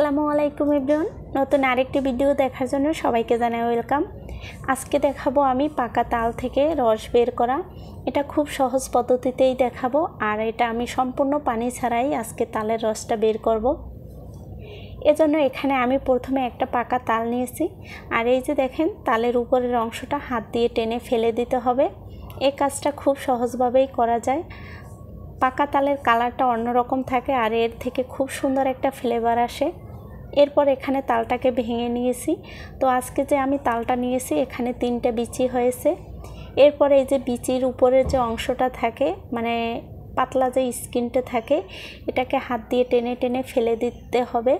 আসসালামু আলাইকুম ইব্রুন নতুন আরেকটি ভিডিও দেখার জন্য সবাইকে জানাই ওয়েলকাম আজকে দেখাবো আমি পাকা তাল থেকে রস বের করা এটা খুব সহজ পদ্ধতিতেই দেখাবো আর এটা আমি সম্পূর্ণ পানি ছাড়াই আজকে তালের রসটা বের করব। এজন্য এখানে আমি প্রথমে একটা পাকা তাল নিয়েছি আর এই যে দেখেন তালের উপরের অংশটা হাত দিয়ে টেনে ফেলে দিতে হবে এ কাজটা খুব সহজভাবেই করা যায় পাকা তালের কালারটা অন্যরকম থাকে আর এর থেকে খুব সুন্দর একটা ফ্লেভার আসে এরপর এখানে তালটাকে ভেঙে নিয়েছি তো আজকে যে আমি তালটা নিয়েছি এখানে তিনটা বিচি হয়েছে এরপর এই যে বিচির উপরের যে অংশটা থাকে মানে পাতলা যে স্কিনটা থাকে এটাকে হাত দিয়ে টেনে টেনে ফেলে দিতে হবে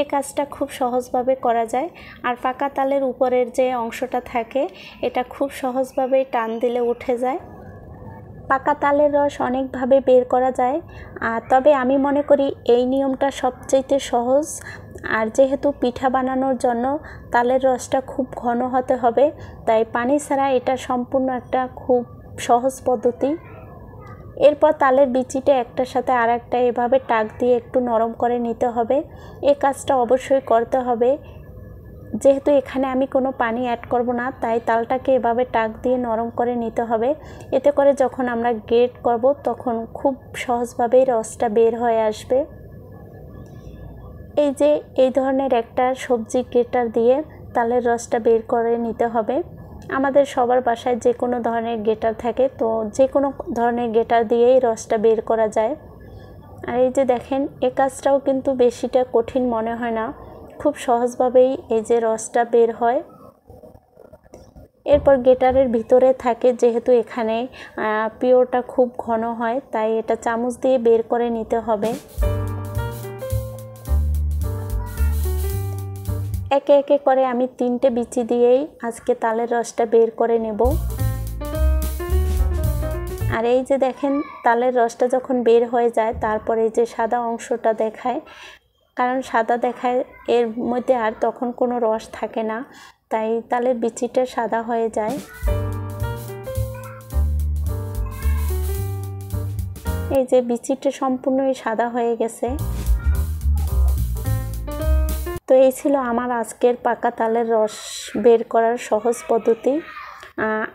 এ কাজটা খুব সহজভাবে করা যায় আর পাকা তালের উপরের যে অংশটা থাকে এটা খুব সহজভাবে টান দিলে উঠে যায় পাকা তালের রস অনেকভাবে বের করা যায় আর তবে আমি মনে করি এই নিয়মটা সবচেয়ে সহজ আর যেহেতু পিঠা বানানোর জন্য তালের রসটা খুব ঘন হতে হবে তাই পানি ছাড়া এটা সম্পূর্ণ একটা খুব সহজ পদ্ধতি এরপর তালের বিচিটা একটার সাথে আর একটা এভাবে টাক দিয়ে একটু নরম করে নিতে হবে এ কাজটা অবশ্যই করতে হবে যেহেতু এখানে আমি কোনো পানি অ্যাড করব না তাই তালটাকে এভাবে টাক দিয়ে নরম করে নিতে হবে এতে করে যখন আমরা গ্রেট করব তখন খুব সহজভাবেই রসটা বের হয়ে আসবে এই যে এই ধরনের একটা সবজি গেটার দিয়ে তালের রসটা বের করে নিতে হবে আমাদের সবার বাসায় যে কোনো ধরনের গেটার থাকে তো যে কোনো ধরনের গেটার দিয়েই রসটা বের করা যায় আর এই যে দেখেন এ কাজটাও কিন্তু বেশিটা কঠিন মনে হয় না খুব সহজভাবেই এই যে রসটা বের হয় এরপর গেটারের ভিতরে থাকে যেহেতু এখানে পিওরটা খুব ঘন হয় তাই এটা চামচ দিয়ে বের করে নিতে হবে একে একে করে আমি তিনটে বিচি দিয়েই আজকে তালের রসটা বের করে নেব আর এই যে দেখেন তালের রসটা যখন বের হয়ে যায় তারপরে যে সাদা অংশটা দেখায় কারণ সাদা দেখায় এর মধ্যে আর তখন কোনো রস থাকে না তাই তালের বিচিটা সাদা হয়ে যায় এই যে বিচিটা সম্পূর্ণই সাদা হয়ে গেছে তো এই ছিল আমার আজকের পাকা তালের রস বের করার সহজ পদ্ধতি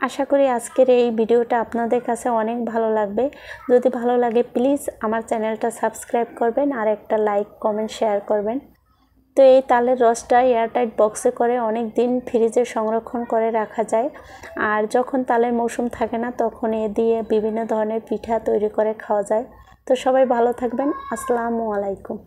আশা করি আজকের এই ভিডিওটা আপনাদের কাছে অনেক ভালো লাগবে যদি ভালো লাগে প্লিজ আমার চ্যানেলটা সাবস্ক্রাইব করবেন আর একটা লাইক কমেন্ট শেয়ার করবেন তো এই তালের রসটা এয়ারটাইট বক্সে করে অনেক দিন ফ্রিজে সংরক্ষণ করে রাখা যায় আর যখন তালের মৌসুম থাকে না তখন এ দিয়ে বিভিন্ন ধরনের পিঠা তৈরি করে খাওয়া যায় তো সবাই ভালো থাকবেন আসসালামু আলাইকুম